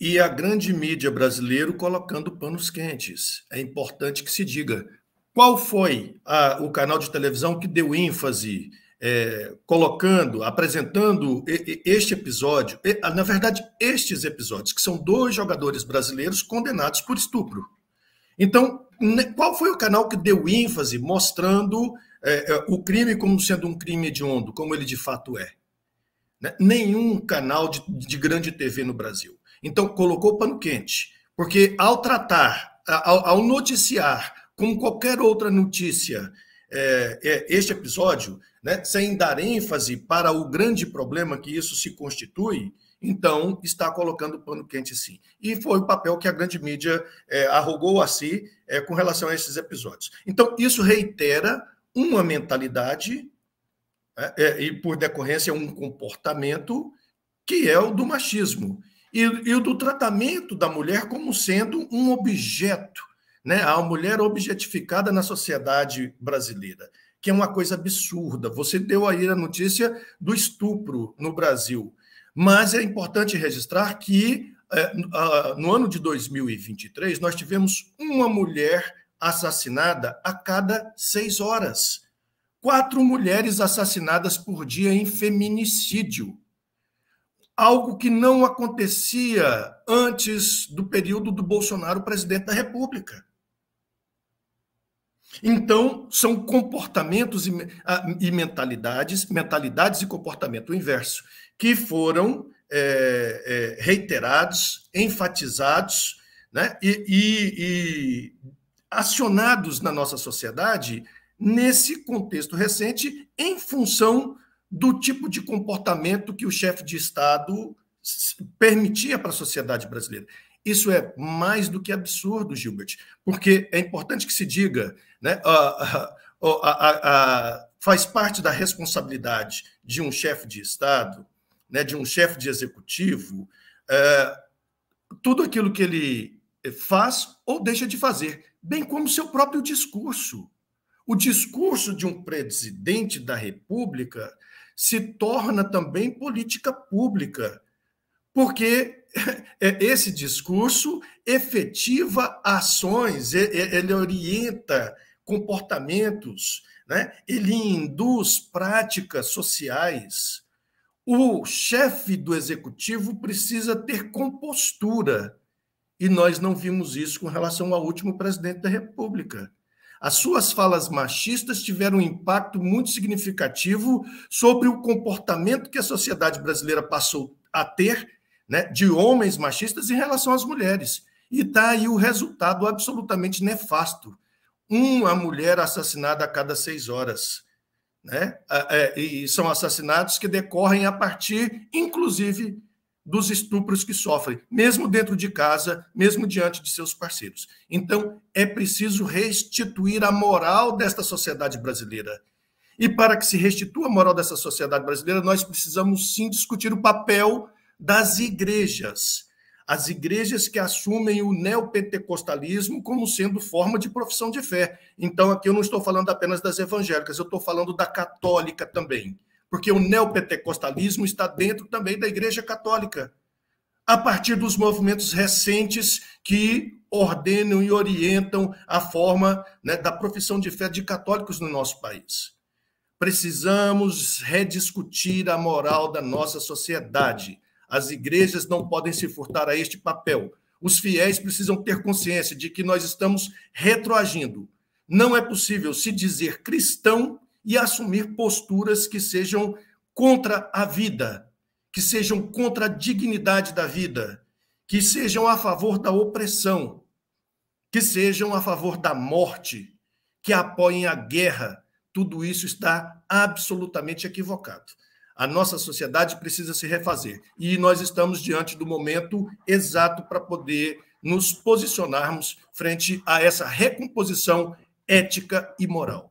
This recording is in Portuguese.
e a grande mídia brasileira colocando panos quentes. É importante que se diga qual foi a, o canal de televisão que deu ênfase, é, colocando, apresentando este episódio, ah, na verdade, estes episódios, que são dois jogadores brasileiros condenados por estupro. Então, qual foi o canal que deu ênfase mostrando é, é, o crime como sendo um crime hediondo, como ele de fato é? Né? Nenhum canal de, de grande TV no Brasil. Então, colocou o pano quente. Porque ao tratar, ao, ao noticiar, como qualquer outra notícia, é, é, este episódio, né, sem dar ênfase para o grande problema que isso se constitui, então está colocando pano quente sim. E foi o papel que a grande mídia é, arrogou a si é, com relação a esses episódios. Então, isso reitera uma mentalidade né, é, e, por decorrência, um comportamento que é o do machismo e, e o do tratamento da mulher como sendo um objeto, né? A mulher objetificada na sociedade brasileira, que é uma coisa absurda. Você deu aí a notícia do estupro no Brasil, mas é importante registrar que eh, no ano de 2023 nós tivemos uma mulher assassinada a cada seis horas. Quatro mulheres assassinadas por dia em feminicídio algo que não acontecia antes do período do Bolsonaro presidente da República. Então, são comportamentos e, ah, e mentalidades, mentalidades e comportamento inverso, que foram é, é, reiterados, enfatizados né, e, e, e acionados na nossa sociedade nesse contexto recente em função do tipo de comportamento que o chefe de Estado permitia para a sociedade brasileira. Isso é mais do que absurdo, Gilbert, porque é importante que se diga, né, a, a, a, faz parte da responsabilidade de um chefe de Estado, né, de um chefe de executivo, é, tudo aquilo que ele faz ou deixa de fazer, bem como seu próprio discurso. O discurso de um presidente da República se torna também política pública, porque é, esse discurso efetiva ações, ele orienta comportamentos, né? ele induz práticas sociais. O chefe do executivo precisa ter compostura, e nós não vimos isso com relação ao último presidente da República. As suas falas machistas tiveram um impacto muito significativo sobre o comportamento que a sociedade brasileira passou a ter né, de homens machistas em relação às mulheres. E está aí o resultado absolutamente nefasto. Uma mulher assassinada a cada seis horas. Né? Ah, é, e são assassinatos que decorrem a partir, inclusive, dos estupros que sofrem, mesmo dentro de casa, mesmo diante de seus parceiros. Então, é preciso restituir a moral desta sociedade brasileira. E para que se restitua a moral dessa sociedade brasileira, nós precisamos sim discutir o papel das igrejas. As igrejas que assumem o neopentecostalismo como sendo forma de profissão de fé. Então, aqui eu não estou falando apenas das evangélicas, eu estou falando da católica também porque o neopentecostalismo está dentro também da Igreja Católica, a partir dos movimentos recentes que ordenam e orientam a forma né, da profissão de fé de católicos no nosso país. Precisamos rediscutir a moral da nossa sociedade. As igrejas não podem se furtar a este papel. Os fiéis precisam ter consciência de que nós estamos retroagindo. Não é possível se dizer cristão e assumir posturas que sejam contra a vida, que sejam contra a dignidade da vida, que sejam a favor da opressão, que sejam a favor da morte, que apoiem a guerra. Tudo isso está absolutamente equivocado. A nossa sociedade precisa se refazer. E nós estamos diante do momento exato para poder nos posicionarmos frente a essa recomposição ética e moral.